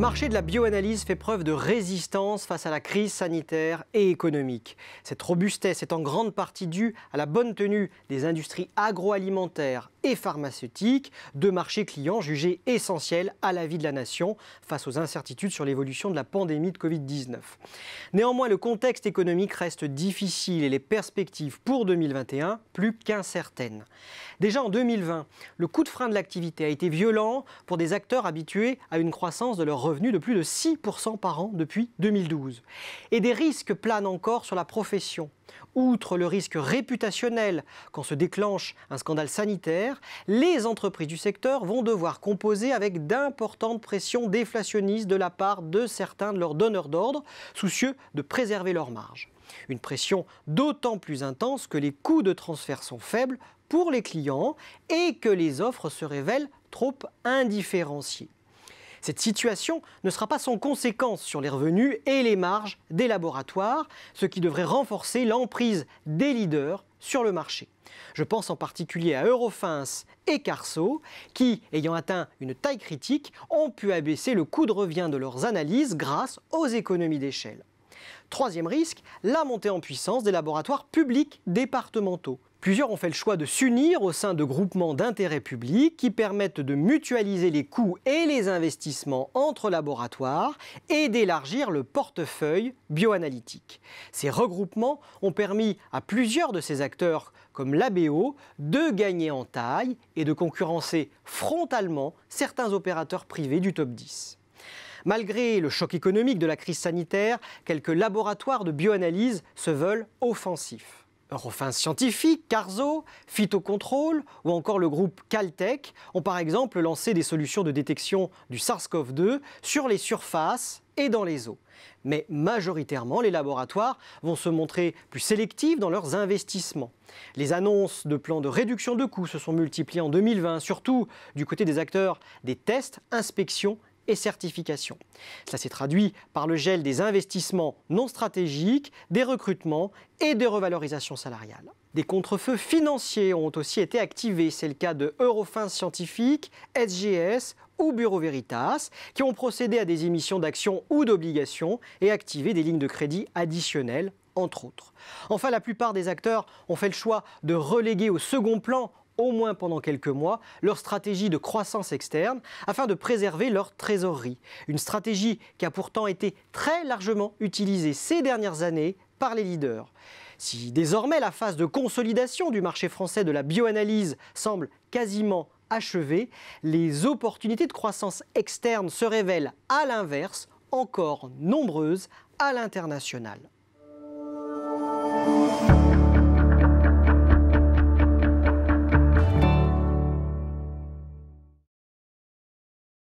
marché de la bioanalyse fait preuve de résistance face à la crise sanitaire et économique. Cette robustesse est en grande partie due à la bonne tenue des industries agroalimentaires, et pharmaceutiques, deux marchés clients jugés essentiels à la vie de la nation face aux incertitudes sur l'évolution de la pandémie de Covid-19. Néanmoins, le contexte économique reste difficile et les perspectives pour 2021 plus qu'incertaines. Déjà en 2020, le coup de frein de l'activité a été violent pour des acteurs habitués à une croissance de leurs revenus de plus de 6% par an depuis 2012. Et des risques planent encore sur la profession Outre le risque réputationnel quand se déclenche un scandale sanitaire, les entreprises du secteur vont devoir composer avec d'importantes pressions déflationnistes de la part de certains de leurs donneurs d'ordre, soucieux de préserver leurs marges. Une pression d'autant plus intense que les coûts de transfert sont faibles pour les clients et que les offres se révèlent trop indifférenciées. Cette situation ne sera pas sans conséquence sur les revenus et les marges des laboratoires, ce qui devrait renforcer l'emprise des leaders sur le marché. Je pense en particulier à Eurofins et Carso, qui, ayant atteint une taille critique, ont pu abaisser le coût de revient de leurs analyses grâce aux économies d'échelle. Troisième risque, la montée en puissance des laboratoires publics départementaux. Plusieurs ont fait le choix de s'unir au sein de groupements d'intérêt publics qui permettent de mutualiser les coûts et les investissements entre laboratoires et d'élargir le portefeuille bioanalytique. Ces regroupements ont permis à plusieurs de ces acteurs, comme l'ABO, de gagner en taille et de concurrencer frontalement certains opérateurs privés du top 10. Malgré le choc économique de la crise sanitaire, quelques laboratoires de bioanalyse se veulent offensifs. Eurofins scientifiques, Carzo, Phytocontrol ou encore le groupe Caltech ont par exemple lancé des solutions de détection du SARS-CoV-2 sur les surfaces et dans les eaux. Mais majoritairement, les laboratoires vont se montrer plus sélectifs dans leurs investissements. Les annonces de plans de réduction de coûts se sont multipliées en 2020, surtout du côté des acteurs des tests, inspections certification. Cela s'est traduit par le gel des investissements non stratégiques, des recrutements et des revalorisations salariales. Des contrefeux financiers ont aussi été activés. C'est le cas de Eurofins Scientifique, SGS ou Bureau Veritas, qui ont procédé à des émissions d'actions ou d'obligations et activé des lignes de crédit additionnelles, entre autres. Enfin, la plupart des acteurs ont fait le choix de reléguer au second plan au moins pendant quelques mois, leur stratégie de croissance externe afin de préserver leur trésorerie. Une stratégie qui a pourtant été très largement utilisée ces dernières années par les leaders. Si désormais la phase de consolidation du marché français de la bioanalyse semble quasiment achevée, les opportunités de croissance externe se révèlent à l'inverse encore nombreuses à l'international.